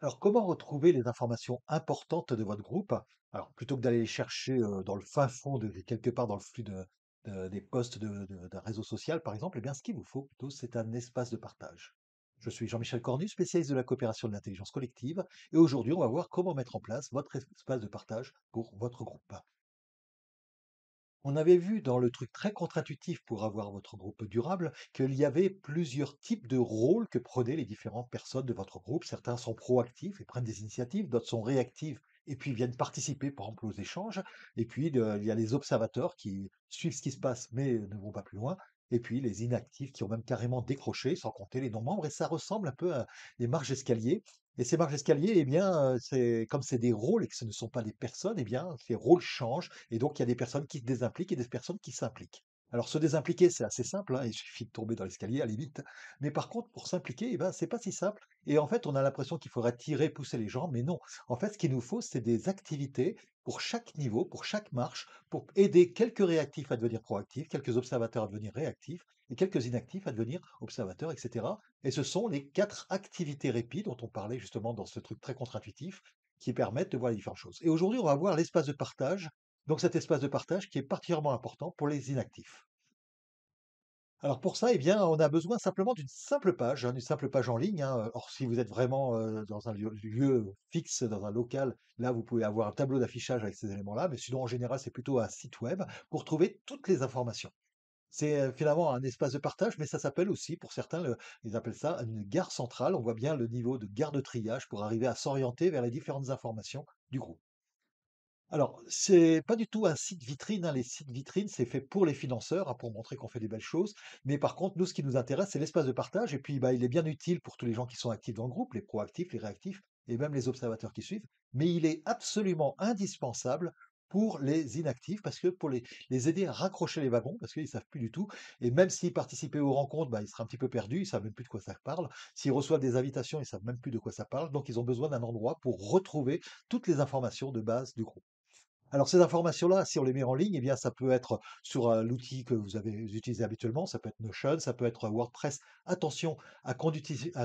Alors, comment retrouver les informations importantes de votre groupe? Alors, plutôt que d'aller les chercher dans le fin fond quelque part dans le flux des posts d'un réseau social, par exemple, eh bien, ce qu'il vous faut plutôt, c'est un espace de partage. Je suis Jean-Michel Cornu, spécialiste de la coopération de l'intelligence collective, et aujourd'hui, on va voir comment mettre en place votre espace de partage pour votre groupe. On avait vu dans le truc très contre-intuitif pour avoir votre groupe durable qu'il y avait plusieurs types de rôles que prenaient les différentes personnes de votre groupe. Certains sont proactifs et prennent des initiatives, d'autres sont réactifs et puis viennent participer par exemple aux échanges. Et puis il y a les observateurs qui suivent ce qui se passe mais ne vont pas plus loin. Et puis les inactifs qui ont même carrément décroché, sans compter les non-membres. Et ça ressemble un peu à des marches d'escalier et ces marges d'escalier, eh bien, euh, c'est comme c'est des rôles et que ce ne sont pas des personnes, eh bien, ces rôles changent. Et donc, il y a des personnes qui se désimpliquent et des personnes qui s'impliquent. Alors se désimpliquer, c'est assez simple, hein, il suffit de tomber dans l'escalier, allez limite. Mais par contre, pour s'impliquer, eh ben, c'est pas si simple. Et en fait, on a l'impression qu'il faudrait tirer, pousser les gens, mais non. En fait, ce qu'il nous faut, c'est des activités pour chaque niveau, pour chaque marche, pour aider quelques réactifs à devenir proactifs, quelques observateurs à devenir réactifs, et quelques inactifs à devenir observateurs, etc. Et ce sont les quatre activités répit dont on parlait justement dans ce truc très contre-intuitif, qui permettent de voir les différentes choses. Et aujourd'hui, on va voir l'espace de partage donc cet espace de partage qui est particulièrement important pour les inactifs. Alors pour ça, eh bien, on a besoin simplement d'une simple page, une hein, d'une simple page en ligne. Hein, euh, or, si vous êtes vraiment euh, dans un lieu, fixe, dans un local, là, vous pouvez avoir un tableau d'affichage avec ces éléments-là, mais sinon, en général, c'est plutôt un site web pour trouver toutes les informations. C'est euh, finalement un espace de partage, mais ça s'appelle aussi, pour certains, ils appellent ça une gare centrale. On voit bien le niveau de gare de triage pour arriver à s'orienter vers les différentes informations du groupe. Alors, ce n'est pas du tout un site vitrine. Hein, les sites vitrines, c'est fait pour les financeurs, hein, pour montrer qu'on fait des belles choses. Mais par contre, nous, ce qui nous intéresse, c'est l'espace de partage. Et puis, bah, il est bien utile pour tous les gens qui sont actifs dans le groupe, les proactifs, les réactifs, et même les observateurs qui suivent. Mais il est absolument indispensable pour les inactifs, parce que pour les, aider à raccrocher les wagons, parce qu'ils savent plus du tout. Et même s'ils participaient aux rencontres, bah, ils seraient un petit peu perdus, ils savent même plus de quoi ça parle. S'ils reçoivent des invitations, ils savent même plus de quoi ça parle. Donc, ils ont besoin d'un endroit pour retrouver toutes les informations de base du groupe. Alors ces informations-là, si on les met en ligne, eh ça peut être sur l'outil que vous avez utilisé habituellement, ça peut être Notion, ça peut être WordPress. Attention à, à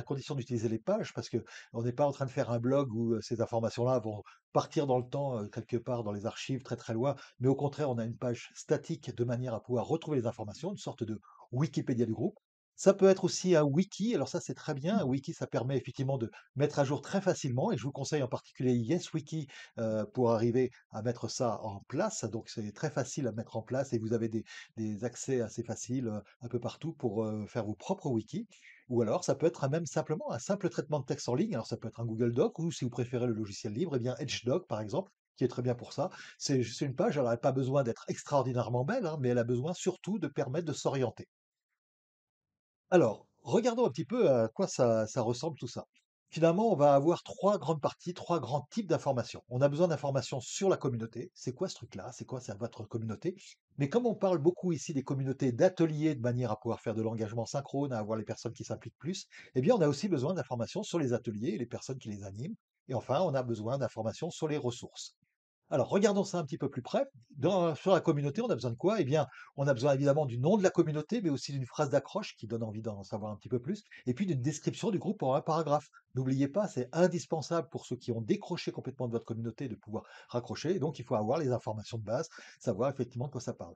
condition d'utiliser les pages parce qu'on n'est pas en train de faire un blog où ces informations-là vont partir dans le temps quelque part dans les archives très très loin, mais au contraire on a une page statique de manière à pouvoir retrouver les informations, une sorte de Wikipédia du groupe. Ça peut être aussi un wiki, alors ça c'est très bien, un mmh. wiki ça permet effectivement de mettre à jour très facilement et je vous conseille en particulier YesWiki euh, pour arriver à mettre ça en place, donc c'est très facile à mettre en place et vous avez des, accès assez faciles euh, un peu partout pour euh, faire vos propres wikis. Ou alors, ça peut être même simplement un simple traitement de texte en ligne. Alors, ça peut être un Google Doc ou si vous préférez le logiciel libre, eh bien EdgeDoc par exemple, qui est très bien pour ça. C'est une page, elle n'a pas besoin d'être extraordinairement belle, hein, mais elle a besoin surtout de permettre de s'orienter. Alors, regardons un petit peu à quoi ça, ressemble tout ça. Finalement, on va avoir trois grandes parties, trois grands types d'informations. On a besoin d'informations sur la communauté. C'est quoi ce truc-là C'est quoi votre communauté Mais comme on parle beaucoup ici des communautés d'ateliers de manière à pouvoir faire de l'engagement synchrone, à avoir les personnes qui s'impliquent plus, eh bien, on a aussi besoin d'informations sur les ateliers et les personnes qui les animent. Et enfin, on a besoin d'informations sur les ressources. Alors, regardons ça un petit peu plus près. sur la communauté, on a besoin de quoi Eh bien, on a besoin évidemment du nom de la communauté, mais aussi d'une phrase d'accroche qui donne envie d'en savoir un petit peu plus, et puis d'une description du groupe en un paragraphe. N'oubliez pas, c'est indispensable pour ceux qui ont décroché complètement de votre communauté de pouvoir raccrocher, donc il faut avoir les informations de base, savoir effectivement de quoi ça parle.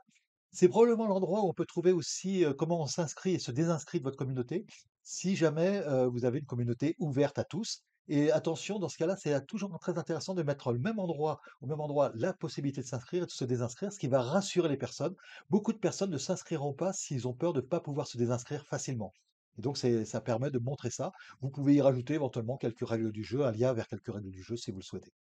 C'est probablement l'endroit où on peut trouver aussi euh, comment on s'inscrit et se désinscrit de votre communauté, si jamais euh, vous avez une communauté ouverte à tous, et attention, dans ce cas-là, c'est toujours très intéressant de mettre même endroit, au même endroit la possibilité de s'inscrire et de se désinscrire, ce qui va rassurer les personnes. Beaucoup de personnes ne s'inscriront pas s'ils ont peur de ne pas pouvoir se désinscrire facilement. Et donc, ça permet de montrer ça. Vous pouvez y rajouter éventuellement quelques règles du jeu, un lien vers quelques règles du jeu si vous le souhaitez.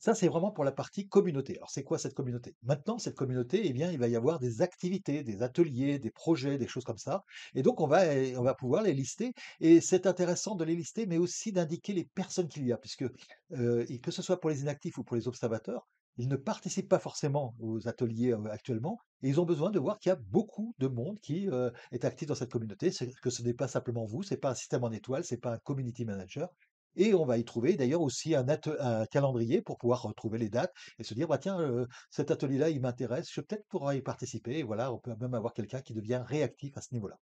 Ça, c'est vraiment pour la partie communauté. Alors, c'est quoi cette communauté Maintenant, cette communauté, eh bien, il va y avoir des activités, des ateliers, des projets, des choses comme ça. Et donc, on va, eh, pouvoir les lister. Et c'est intéressant de les lister, mais aussi d'indiquer les personnes qu'il y a, puisque euh, que ce soit pour les inactifs ou pour les observateurs, ils ne participent pas forcément aux ateliers euh, actuellement, et ils ont besoin de voir qu'il y a beaucoup de monde qui euh, est actif dans cette communauté, que ce n'est pas simplement vous, ce n'est pas un système en étoile, ce n'est pas un community manager, et on va y trouver d'ailleurs aussi un, calendrier pour pouvoir retrouver les dates et se dire, bah, tiens, euh, cet atelier-là, il m'intéresse, je peut-être pourrais y participer. Et voilà, on peut même avoir quelqu'un qui devient réactif à ce niveau-là.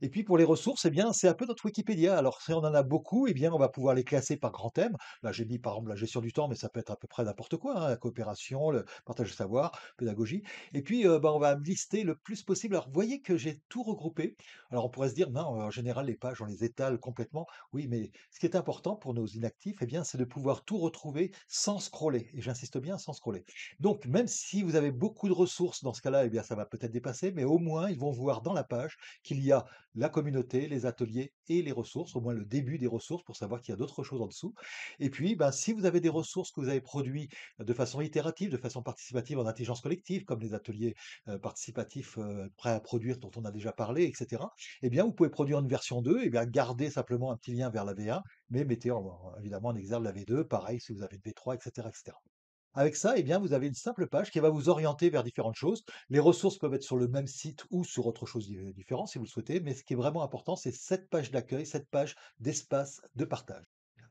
Et puis pour les ressources, eh bien, c'est un peu notre Wikipédia. Alors si on en a beaucoup, et eh bien, on va pouvoir les classer par grand thème. Là, j'ai mis, par exemple la gestion du temps, mais ça peut être à peu près n'importe quoi, hein, la coopération, le partage de savoir, pédagogie. Et puis euh, bah, on va lister le plus possible. Alors vous voyez que j'ai tout regroupé. Alors on pourrait se dire, non, en général, les pages, on les étale complètement. Oui, mais ce qui est important pour nos inactifs, eh bien, c'est de pouvoir tout retrouver sans scroller. Et j'insiste bien, sans scroller. Donc même si vous avez beaucoup de ressources, dans ce cas-là, et eh bien, ça va peut-être dépasser, mais au moins, ils vont voir dans la page qu'il y a la communauté, les ateliers et les ressources, au moins le début des ressources pour savoir qu'il y a d'autres choses en dessous. Et puis, ben, si vous avez des ressources que vous avez produites euh, de façon itérative, de façon participative en intelligence collective, comme les ateliers euh, participatifs euh, prêts à produire dont on a déjà parlé, etc., eh bien, vous pouvez produire une version 2, et eh bien garder simplement un petit lien vers la V1, mais mettez évidemment en exergue la V2, pareil si vous avez une V3, etc. Avec ça, eh bien, vous avez une simple page qui va vous orienter vers différentes choses. Les ressources peuvent être sur le même site ou sur autre chose euh, différente, si vous le souhaitez, mais ce qui est vraiment important, c'est cette page d'accueil, cette page d'espace de partage.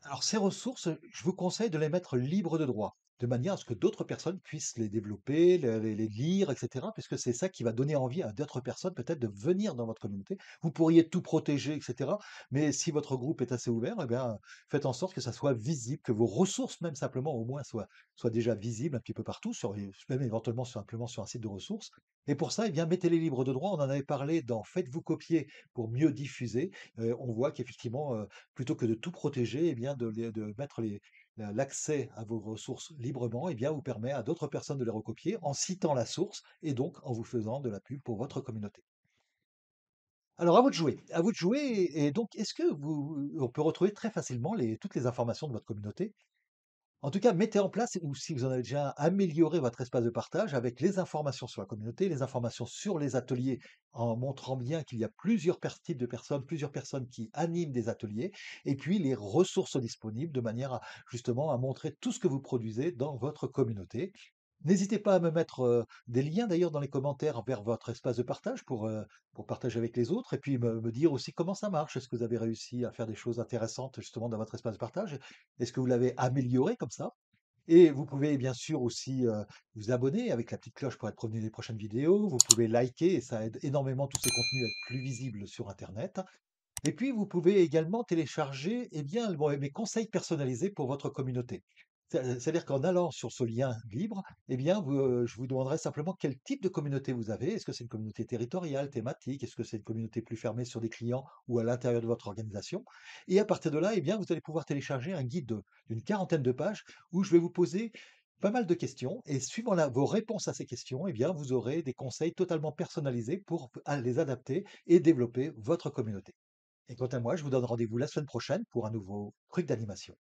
Alors ces ressources, je vous conseille de les mettre libres de droit de manière à ce que d'autres personnes puissent les développer, les, lire, etc. Puisque c'est ça qui va donner envie à d'autres personnes peut-être de venir dans votre communauté. Vous pourriez tout protéger, etc. Mais si votre groupe est assez ouvert, eh bien, faites en sorte que ça soit visible, que vos ressources même simplement au moins soient, déjà visibles un petit peu partout, sur, même éventuellement simplement sur un site de ressources. Et pour ça, eh bien, mettez les libres de droit. On en avait parlé dans Faites-vous copier pour mieux diffuser. Euh, on voit qu'effectivement, euh, plutôt que de tout protéger, eh bien, de, de mettre les, euh, l'accès à vos ressources librement, eh bien, vous permet à d'autres personnes de les recopier en citant la source et donc en vous faisant de la pub pour votre communauté. Alors à vous de jouer, à vous de jouer, et donc est-ce que vous, on peut retrouver très facilement toutes les informations de votre communauté en tout cas, mettez en place, ou si vous en avez déjà amélioré votre espace de partage avec les informations sur la communauté, les informations sur les ateliers, en montrant bien qu'il y a plusieurs types de personnes, plusieurs personnes qui animent des ateliers, et puis les ressources disponibles de manière justement à montrer tout ce que vous produisez dans votre communauté. N'hésitez pas à me mettre des liens d'ailleurs dans les commentaires vers votre espace de partage pour, partager avec les autres et puis me, dire aussi comment ça marche. Est-ce que vous avez réussi à faire des choses intéressantes justement dans votre espace de partage Est-ce que vous l'avez amélioré comme ça et vous pouvez bien sûr aussi vous abonner avec la petite cloche pour être prévenu des prochaines vidéos. Vous pouvez liker, et ça aide énormément tous ces contenus à être plus visibles sur Internet. Et puis, vous pouvez également télécharger et eh bien, mes conseils personnalisés pour votre communauté. Euh, c'est-à-dire qu'en allant sur ce lien libre, eh bien, euh, je vous demanderai simplement quel type de communauté vous avez. Est-ce que c'est une communauté territoriale, thématique Est-ce que c'est une communauté plus fermée sur des clients ou à l'intérieur de votre organisation Et à partir de là, eh bien, vous allez pouvoir télécharger un guide d'une quarantaine de pages où je vais vous poser pas mal de questions et suivant la, vos réponses à ces questions, eh bien, vous aurez des conseils totalement personnalisés pour les adapter et développer votre communauté. Et quant à moi, je vous donne rendez-vous la semaine prochaine pour un nouveau truc d'animation.